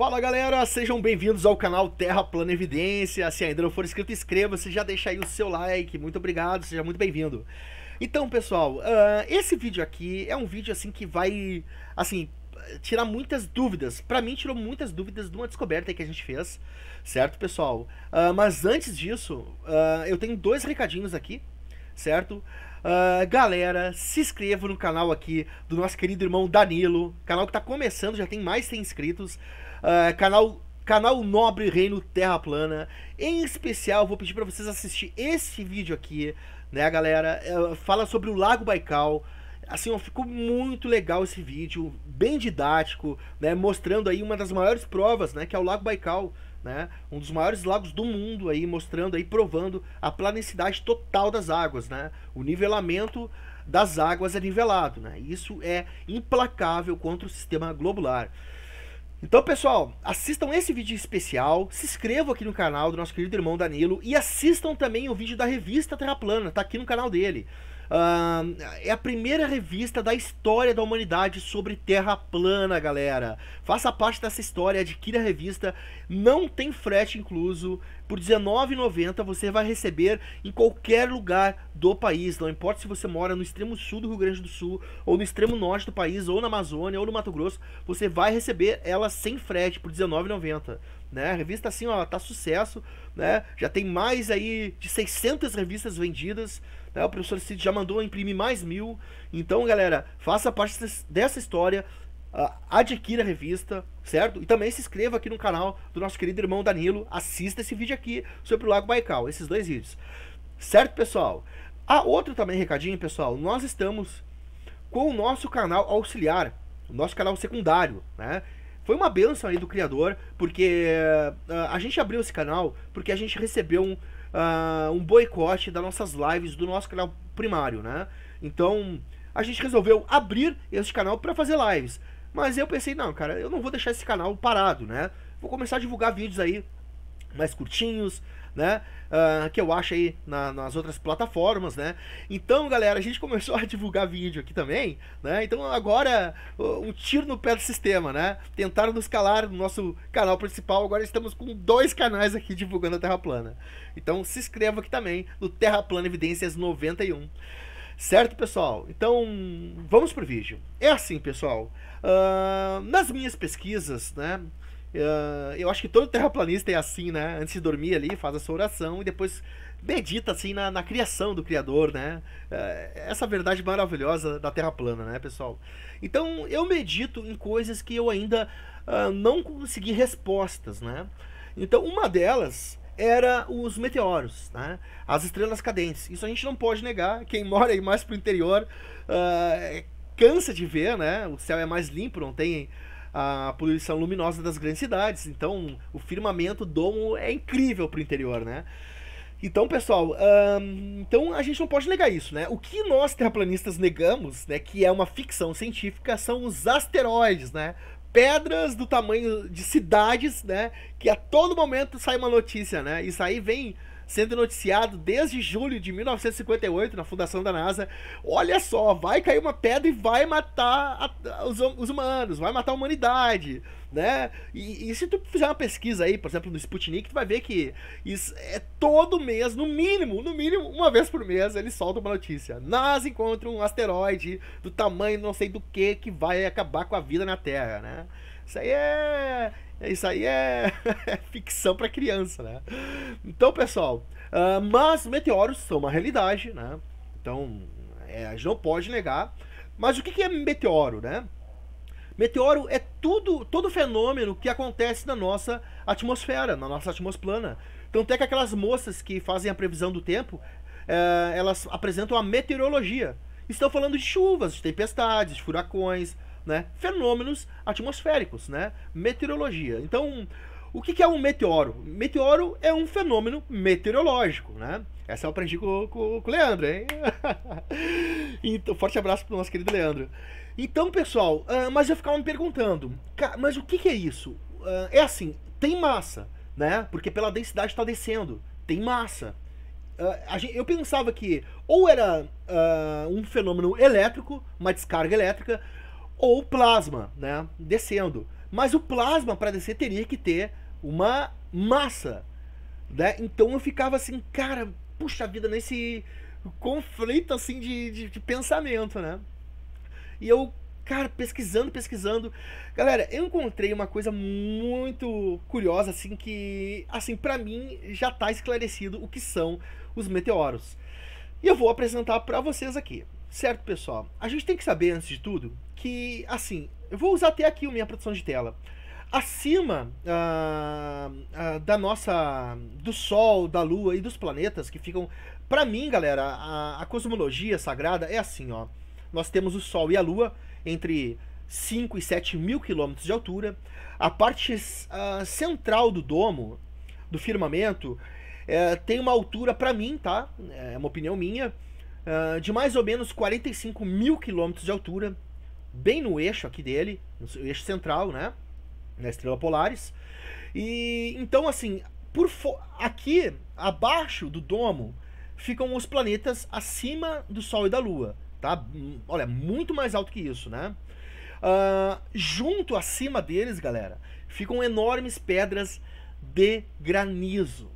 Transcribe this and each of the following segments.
Fala galera, sejam bem-vindos ao canal Terra Plana Evidência. Se ainda não for inscrito, inscreva-se, já deixa aí o seu like. Muito obrigado, seja muito bem-vindo. Então, pessoal, uh, esse vídeo aqui é um vídeo assim que vai, assim, tirar muitas dúvidas. Para mim, tirou muitas dúvidas de uma descoberta que a gente fez, certo, pessoal? Uh, mas antes disso, uh, eu tenho dois recadinhos aqui, certo? Uh, galera, se inscreva no canal aqui do nosso querido irmão Danilo, canal que está começando, já tem mais 100 inscritos. Ah, canal canal Nobre Reino Terra Plana. Em especial, vou pedir para vocês assistir esse vídeo aqui, né, galera? É, fala sobre o Lago Baikal. Assim, ó, ficou muito legal esse vídeo, bem didático, né, mostrando aí uma das maiores provas, né, que é o Lago Baikal, né? Um dos maiores lagos do mundo aí, mostrando aí provando a planicidade total das águas, né? O nivelamento das águas é nivelado, né? Isso é implacável contra o sistema globular. Então, pessoal, assistam esse vídeo especial, se inscrevam aqui no canal do nosso querido irmão Danilo e assistam também o vídeo da revista Terra Plana, tá aqui no canal dele. Uh, é a primeira revista da história da humanidade sobre Terra plana, galera. Faça parte dessa história, adquira a revista, não tem frete incluso. Por R$19,90 você vai receber em qualquer lugar do país. Não importa se você mora no extremo sul do Rio Grande do Sul, ou no extremo norte do país, ou na Amazônia, ou no Mato Grosso, você vai receber ela sem frete por R$19,90 né? A revista assim, ó, tá sucesso, né? Já tem mais aí de 600 revistas vendidas, né? O professor Cid já mandou imprimir mais mil. Então, galera, faça parte dessa história. Uh, adquira a revista, certo? E também se inscreva aqui no canal do nosso querido irmão Danilo. Assista esse vídeo aqui sobre o Lago Baikal, esses dois vídeos. Certo, pessoal? Ah, outro também recadinho, pessoal. Nós estamos com o nosso canal auxiliar, o nosso canal secundário, né? Foi uma benção aí do criador, porque uh, a gente abriu esse canal porque a gente recebeu um, uh, um boicote das nossas lives do nosso canal primário, né? Então, a gente resolveu abrir esse canal para fazer lives. Mas eu pensei, não, cara, eu não vou deixar esse canal parado, né? Vou começar a divulgar vídeos aí mais curtinhos, né? Uh, que eu acho aí na, nas outras plataformas, né? Então, galera, a gente começou a divulgar vídeo aqui também, né? Então agora um tiro no pé do sistema, né? Tentaram nos calar no nosso canal principal, agora estamos com dois canais aqui divulgando a Terra Plana. Então se inscreva aqui também no Terra Plana Evidências 91. Certo, pessoal? Então, vamos pro vídeo. É assim, pessoal. Uh, nas minhas pesquisas, né? Uh, eu acho que todo terraplanista é assim, né? Antes de dormir ali, faz a sua oração e depois medita assim na, na criação do Criador, né? Uh, essa verdade maravilhosa da Terra plana, né, pessoal? Então eu medito em coisas que eu ainda uh, não consegui respostas, né? Então uma delas era os meteoros, né? As estrelas cadentes. Isso a gente não pode negar. Quem mora aí mais pro interior cansa de ver, né? O céu é mais limpo, não tem a poluição luminosa das grandes cidades. Então, o firmamento domo é incrível para o interior, né? Então, pessoal, hum, então a gente não pode negar isso, né? O que nós terraplanistas negamos, né, que é uma ficção científica, são os asteroides, né? Pedras do tamanho de cidades, né? Que a todo momento sai uma notícia, né? Isso aí vem sendo noticiado desde julho de 1958 na fundação da NASA. Olha só, vai cair uma pedra e vai matar a, os, hum, os humanos, vai matar a humanidade né? E, e, se tu fizer uma pesquisa aí, por exemplo, no Sputnik, tu vai ver que isso é todo mês, no mínimo, no mínimo, uma vez por mês, eles soltam uma notícia. Nós encontramos um asteroide do tamanho não sei do que que vai acabar com a vida na Terra, né? Isso aí é. Isso aí é, é ficção para criança, né? Então, pessoal, uh, mas meteoros são uma realidade, né? Então, é, a gente não pode negar. Mas o que, que é meteoro, né? Meteoro é tudo, todo fenômeno que acontece na nossa atmosfera, na nossa atmosplana. Tanto é que aquelas moças que fazem a previsão do tempo, é, elas apresentam a meteorologia. Estão falando de chuvas, de tempestades, de furacões, né? Fenômenos atmosféricos, né? Meteorologia. Então, o que, que é um meteoro? Meteoro é um fenômeno meteorológico, né? Essa eu aprendi com, com, com o Leandro, hein? então, forte abraço pro nosso querido Leandro. Então, pessoal, uh, mas eu ficava me perguntando, mas o que, que é isso? Uh, é assim, tem massa, né? Porque pela densidade está descendo, tem massa. Uh, ah, gente, eu pensava que ou era um fenômeno elétrico, uma descarga elétrica, ou plasma, né? Descendo. Mas o plasma para descer teria que ter uma massa, né? Então eu ficava assim, cara, puxa vida, nesse conflito assim de, de, de pensamento, né? E eu, cara, pesquisando, pesquisando. Galera, eu encontrei uma coisa muito curiosa, assim, que, assim, para mim já tá esclarecido o que são os meteoros. E eu vou apresentar para vocês aqui. Certo, pessoal? A gente tem que saber, antes de tudo, que, assim, eu vou usar até aqui a minha produção de tela. Acima uh, uh, da nossa. do Sol, da Lua e dos planetas que ficam. Para mim, galera, a, a cosmologia sagrada é assim, ó. Nós temos o Sol e a Lua entre 5 e 7 mil quilômetros de altura. A parte uh, central do domo, do firmamento, é, tem uma altura, para mim, tá? É uma opinião minha, uh, de mais ou menos 45 mil quilômetros de altura bem no eixo aqui dele, no eixo central, né? Na estrela Polaris. E então assim, por aqui abaixo do domo ficam os planetas acima do Sol e da Lua, tá? Olha, muito mais alto que isso, né? Uh, junto acima deles, galera, ficam enormes pedras de granizo,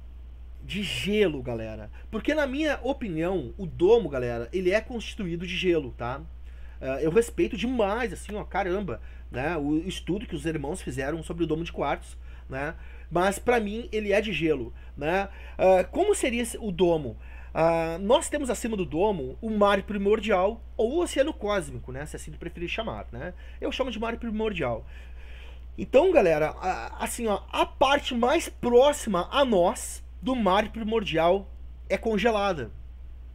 de gelo, galera. Porque na minha opinião, o domo, galera, ele é constituído de gelo, tá? Ah, eu respeito demais, assim, ó, caramba, né? O estudo que os irmãos fizeram sobre o domo de quartos, né? Mas para mim ele é de gelo, né? Uh, como seria o domo? Uh, nós temos acima do domo o mar primordial ou o oceano cósmico, né? Se assim tu preferir chamar, né? Eu chamo de mar primordial. Então, galera, uh, assim, ó, a parte mais próxima a nós do mar primordial é congelada,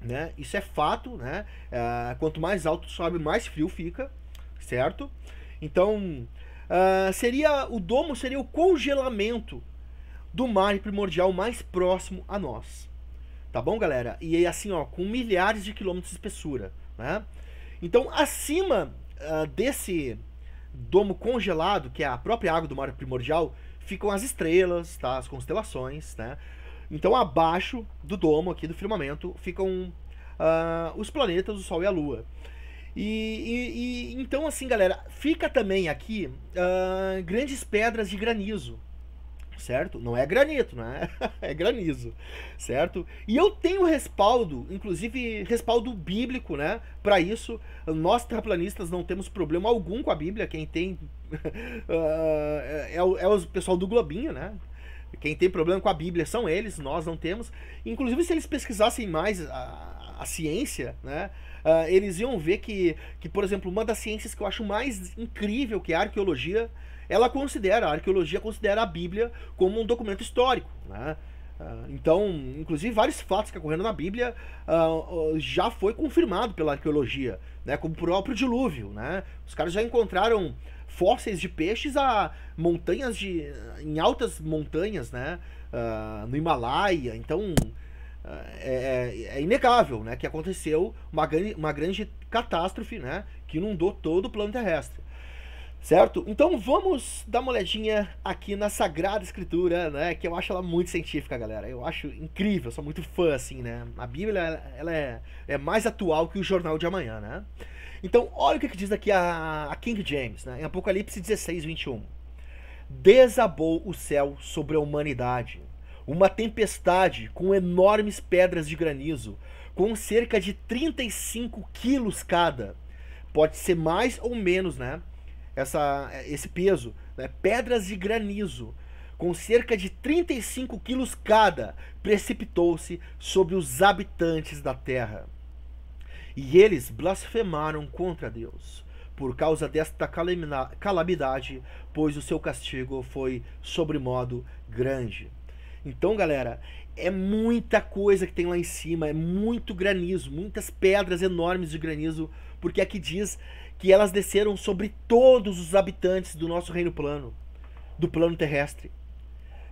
né? Isso é fato, né? Uh, quanto mais alto sobe, mais frio fica, certo? Então, uh, seria o domo seria o congelamento do mar primordial mais próximo a nós. Tá bom, galera? E aí, assim, ó, com milhares de quilômetros de espessura, né? Então, acima uh, desse domo congelado, que é a própria água do mar primordial, ficam as estrelas, tá? As constelações, né? Então, abaixo do domo aqui do firmamento ficam uh, os planetas, o Sol e a Lua. E, e, e então, assim, galera, fica também aqui uh, grandes pedras de granizo, certo? Não é granito, né? é granizo, certo? E eu tenho respaldo, inclusive respaldo bíblico, né? Para isso, nós terraplanistas não temos problema algum com a Bíblia. Quem tem uh, é, o, é o pessoal do Globinho, né? Quem tem problema com a Bíblia são eles, nós não temos. Inclusive, se eles pesquisassem mais a, a ciência, né, uh, eles iam ver que, que, por exemplo, uma das ciências que eu acho mais incrível, que é a arqueologia, ela considera, a arqueologia considera a Bíblia como um documento histórico. Né? Uh, então, inclusive, vários fatos que ocorreram na Bíblia uh, já foi confirmado pela arqueologia, né, como o próprio dilúvio. Né? Os caras já encontraram fósseis de peixes a montanhas de. em altas montanhas, né? Uh, no Himalaia. Então. Ah, é, é, é, inegável né, que aconteceu uma, grande, uma grande catástrofe né, que inundou todo o plano terrestre. Certo? Então vamos dar uma olhadinha aqui na Sagrada Escritura, né? Que eu acho ela muito científica, galera. Eu acho incrível, sou muito fã, assim, né? A Bíblia, ela é, é mais atual que o Jornal de Amanhã, né? Então, olha o que, diz aqui a, a King James, né? em Apocalipse 16, 21. Desabou o céu sobre a humanidade, uma tempestade com enormes pedras de granizo, com cerca de 35 quilos cada. Pode ser mais ou menos, né? Essa, esse peso, né? pedras de granizo, com cerca de 35 quilos cada, precipitou-se sobre os habitantes da terra. E eles blasfemaram contra Deus por causa desta calamidade, pois o seu castigo foi sobremodo grande. Então, galera, é muita coisa que tem lá em cima, é muito granizo, muitas pedras enormes de granizo, porque aqui diz que elas desceram sobre todos os habitantes do nosso reino plano, do plano terrestre.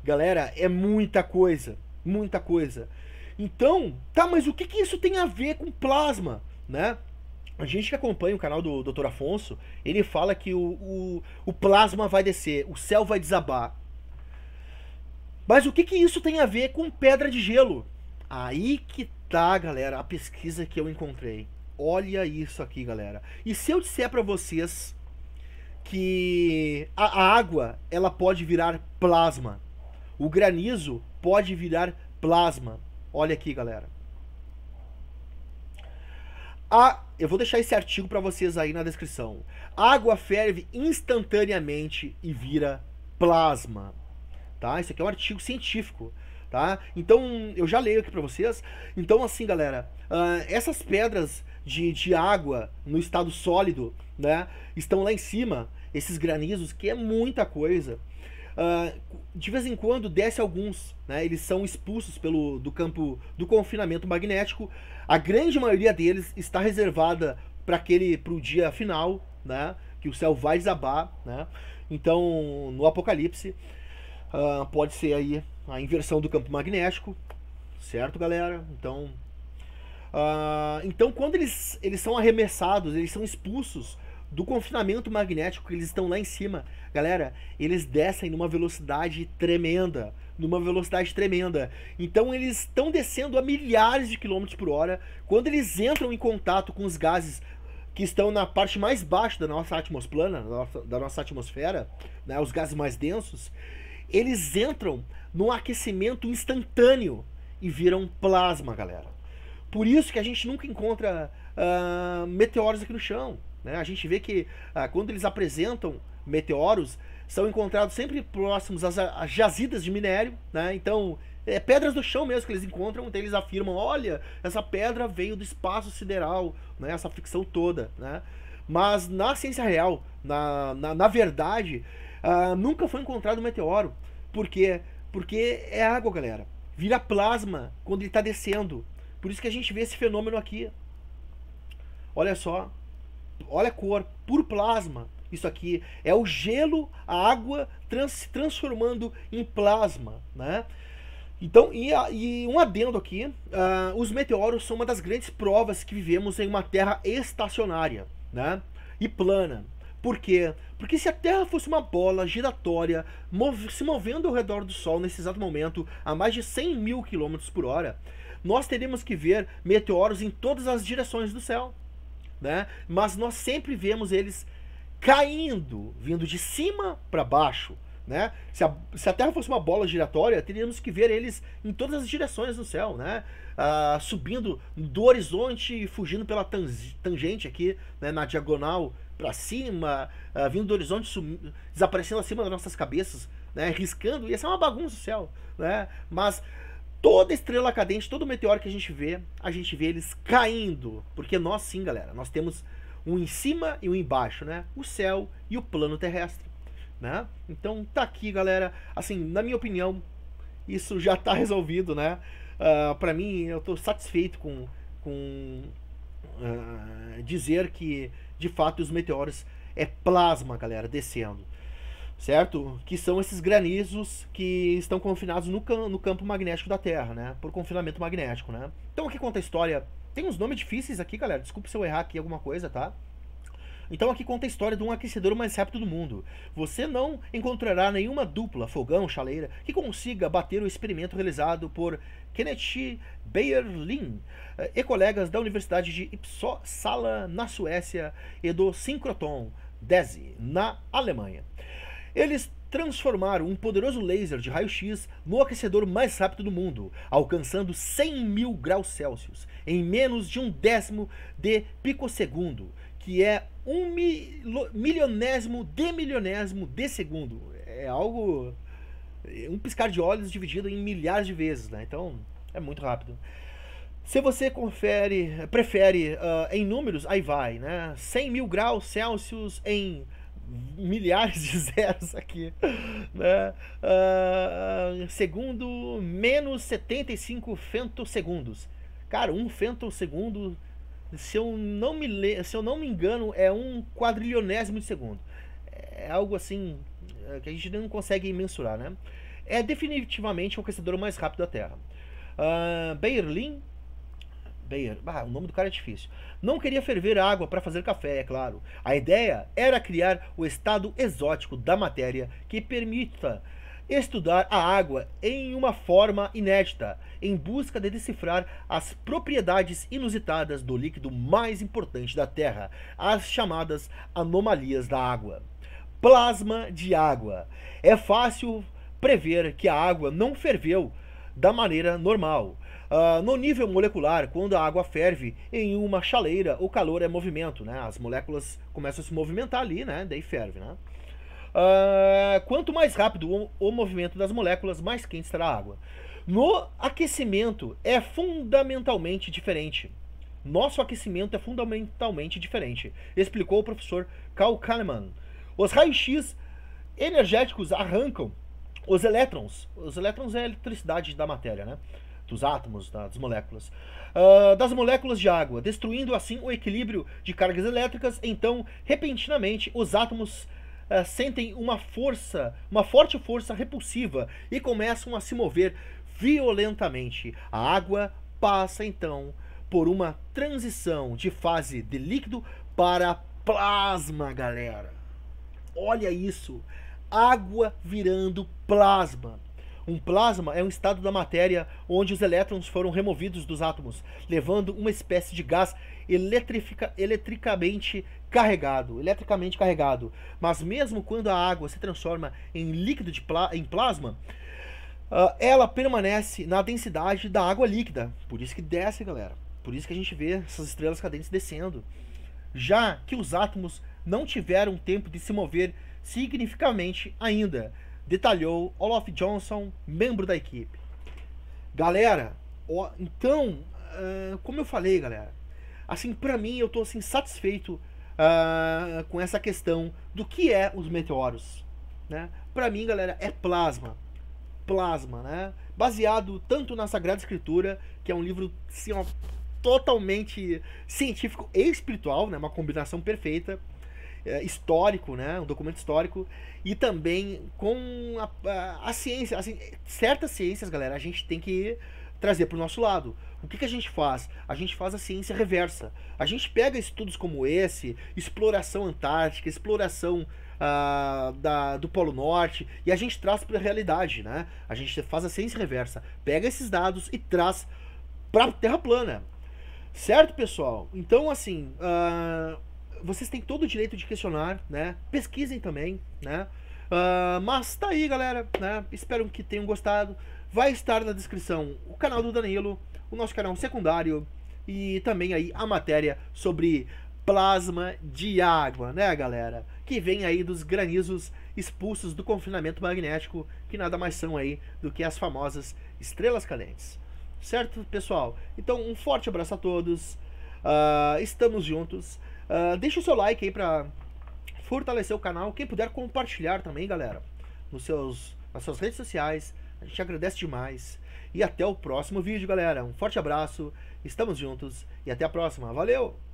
Galera, é muita coisa, muita coisa. Então, tá, mas o que, que isso tem a ver com plasma, né? A gente que acompanha o canal do Dr. Afonso, ele fala que o, o, o plasma vai descer, o céu vai desabar. Mas o que, que isso tem a ver com pedra de gelo? Aí que tá, galera, a pesquisa que eu encontrei. Olha isso aqui, galera. E se eu disser para vocês que a água ela pode virar plasma, o granizo pode virar plasma, Olha aqui, galera. A, eu vou deixar esse artigo para vocês aí na descrição. A água ferve instantaneamente e vira plasma. Tá? Isso aqui é um artigo científico. Tá? Então, eu já leio aqui para vocês. Então, assim, galera, uh, essas pedras de, de água no estado sólido né, estão lá em cima, esses granizos, que é muita coisa. Ah, de vez em quando desce alguns, né? Eles são expulsos pelo, do campo do confinamento magnético. A grande maioria deles está reservada para aquele para o dia final, né? Que o céu vai desabar, né? Então, no Apocalipse, uh, pode ser aí a inversão do campo magnético, certo, galera? Então, uh, então quando eles, eles são arremessados, eles são expulsos do confinamento magnético que eles estão lá em cima, galera, eles descem numa velocidade tremenda, numa velocidade tremenda. Então eles estão descendo a milhares de quilômetros por hora. Quando eles entram em contato com os gases que estão na parte mais baixa da nossa atmosplana, da nossa, da nossa atmosfera, né, os gases mais densos, eles entram num aquecimento instantâneo e viram plasma, galera. Por isso que a gente nunca encontra uh, meteoros aqui no chão. Né? A gente vê que uh, quando eles apresentam meteoros, são encontrados sempre próximos às, às jazidas de minério. Né? Então, é pedras do chão mesmo que eles encontram, então eles afirmam: olha, essa pedra veio do espaço sideral, né? essa ficção toda. Né? Mas na ciência real, na, na, na verdade, uh, nunca foi encontrado um meteoro. Por quê? Porque é água, galera. Vira plasma quando ele está descendo. Por isso que a gente vê esse fenômeno aqui. Olha só. Olha a cor, Por plasma. Isso aqui é o gelo, a água trans, se transformando em plasma, né? Então, e, e um adendo aqui, uh, os meteoros são uma das grandes provas que vivemos em uma Terra estacionária, né? E plana. Por quê? Porque se a Terra fosse uma bola giratória mov se movendo ao redor do Sol nesse exato momento, a mais de 100 mil quilômetros por hora, nós teríamos que ver meteoros em todas as direções do céu, né? Mas nós sempre vemos eles caindo, vindo de cima para baixo, né? Se a, se a, Terra fosse uma bola giratória, teríamos que ver eles em todas as direções do céu, né? Ah, subindo do horizonte e fugindo pela tangente aqui, né? na diagonal para cima, ah, vindo do horizonte, desaparecendo acima das nossas cabeças, né? Riscando, ia ser é uma bagunça o céu, né? Mas Toda estrela cadente, todo meteoro que a gente vê, a gente vê eles caindo. Porque nós sim, galera, nós temos um em cima e um embaixo, né? O céu e o plano terrestre, né? Então tá aqui, galera. Assim, na minha opinião, isso já tá resolvido, né? Uh, ah, para mim, eu tô satisfeito com, com uh, dizer que, de fato, os meteoros é plasma, galera, descendo certo? Que são esses granizos que estão confinados no, no campo magnético da Terra, né? Por confinamento magnético, né? Então aqui conta a história. Tem uns nomes difíceis aqui, galera. Desculpe se eu errar aqui alguma coisa, tá? Então aqui conta a história de um aquecedor mais rápido do mundo. Você não encontrará nenhuma dupla, fogão, chaleira, que consiga bater o experimento realizado por Kenneth Beyerlin eh, e colegas da Universidade de Uppsala, na Suécia, e do Synchrotron DESI, na Alemanha. Eles transformaram um poderoso laser de raio-x no aquecedor mais rápido do mundo, alcançando 100 mil graus Celsius em menos de um décimo de picosegundo, que é um mil, milionésimo de milionésimo de segundo. É algo. É um piscar de olhos dividido em milhares de vezes, né? Então é muito rápido. Se você confere, prefere uh, em números, aí vai, né? 100 mil graus Celsius em milhares de zeros aqui. Né? Uh, segundo, menos 75 femtosegundos. Cara, um femtosegundo, se eu não me, se eu não me engano, é um quadrilionésimo de segundo. É algo assim é, que a gente não consegue mensurar, né? É definitivamente o aquecedor mais rápido da Terra. Uh, Berlim Bayer, o nome do cara é difícil. Não queria ferver água para fazer café, é claro. A ideia era criar o estado exótico da matéria que permita estudar a água em uma forma inédita, em busca de decifrar as propriedades inusitadas do líquido mais importante da Terra, as chamadas anomalias da água. Plasma de água. É fácil prever que a água não ferveu da maneira normal. Uh, no nível molecular, quando a água ferve em uma chaleira, o calor é movimento, né? As moléculas começam a se movimentar ali, né? Daí ferve, né? Uh, quanto mais rápido o, o movimento das moléculas, mais quente estará a água. No aquecimento é fundamentalmente diferente. Nosso aquecimento é fundamentalmente diferente, explicou o professor Carl Kahneman. Os raios-x energéticos arrancam os elétrons. Os elétrons é a eletricidade da matéria, né? dos átomos, das moléculas, uh, das moléculas de água, destruindo assim o equilíbrio de cargas elétricas. Então, repentinamente, os átomos uh, sentem uma força, uma forte força repulsiva e começam a se mover violentamente. A água passa então por uma transição de fase de líquido para plasma, galera. Olha isso, água virando plasma. Um plasma é um estado da matéria onde os elétrons foram removidos dos átomos, levando uma espécie de gás eletricamente carregado, eletricamente carregado. Mas mesmo quando a água se transforma em líquido de em plasma, uh, ela permanece na densidade da água líquida. Por isso que desce, galera. Por isso que a gente vê essas estrelas cadentes descendo. Já que os átomos não tiveram tempo de se mover significativamente ainda detalhou Olaf Johnson, membro da equipe. Galera, ó, então, uh, como eu falei, galera, assim, para mim eu tô assim, satisfeito uh, com essa questão do que é os meteoros, né? Para mim, galera, é plasma. Plasma, né? Baseado tanto na Sagrada Escritura, que é um livro assim, ó, totalmente científico e espiritual, né? Uma combinação perfeita é, histórico, né? um documento histórico, e também com a, a, a ciência. assim, certas ciências, galera, a gente tem que trazer para o nosso lado. O que, que a gente faz? A gente faz a ciência reversa. A gente pega estudos como esse, exploração antártica, exploração ah, da, do Polo Norte, e a gente traz para a realidade, né? A gente faz a ciência reversa, pega esses dados e traz para a Terra plana. Certo, pessoal? Então, assim, ah, vocês têm todo o direito de questionar, né? Pesquisem também, né? Uh, mas tá aí, galera, né? Espero que tenham gostado. Vai estar na descrição o canal do Danilo, o nosso canal secundário e também aí a matéria sobre plasma de água, né, galera? Que vem aí dos granizos expulsos do confinamento magnético, que nada mais são aí do que as famosas estrelas cadentes. Certo, pessoal? Então, um forte abraço a todos. Uh, estamos juntos. Uh, deixa o seu like aí pra fortalecer o canal. Quem puder compartilhar também, galera, nos seus, nas suas redes sociais. A gente agradece demais. E até o próximo vídeo, galera. Um forte abraço, estamos juntos e até a próxima. Valeu!